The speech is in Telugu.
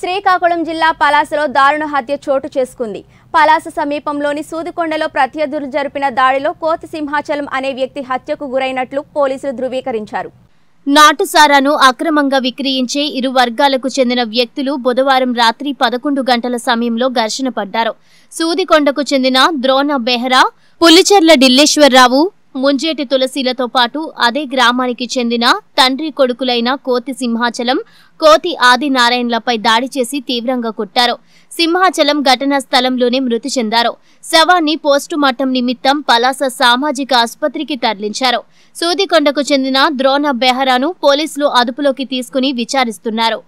శ్రీకాకుళం జిల్లా పలాసలో దారుణ హత్య చోటు చేసుకుంది పలాస సమీపంలోని సూదికొండలో ప్రత్యర్థులు జరిపిన దాడిలో కోతి సింహాచలం అనే వ్యక్తి హత్యకు గురైనట్లు పోలీసులు ధృవీకరించారు నాటుసారాను అక్రమంగా విక్రయించే ఇరు వర్గాలకు చెందిన వ్యక్తులు బుధవారం రాత్రి పదకొండు గంటల సమయంలో ఘర్షణ పడ్డారు సూదికొండకు చెందిన ద్రోణ బెహ్రా పులిచెర్ల డిల్లేశ్వరరావు ముంజేటి తులసిలతో పాటు అదే గ్రామానికి చెందిన తండ్రి కొడుకులైన కోతి సింహాచలం కోతి ఆదినారాయణలపై దాడి చేసి తీవ్రంగా కొట్టారు సింహాచలం ఘటనా స్థలంలోనే మృతి చెందారు శవాన్ని పోస్టుమార్టం నిమిత్తం పలాస సామాజిక ఆసుపత్రికి తరలించారు సూదికొండకు చెందిన ద్రోణ బెహరాను పోలీసులు అదుపులోకి తీసుకుని విచారిస్తున్నారు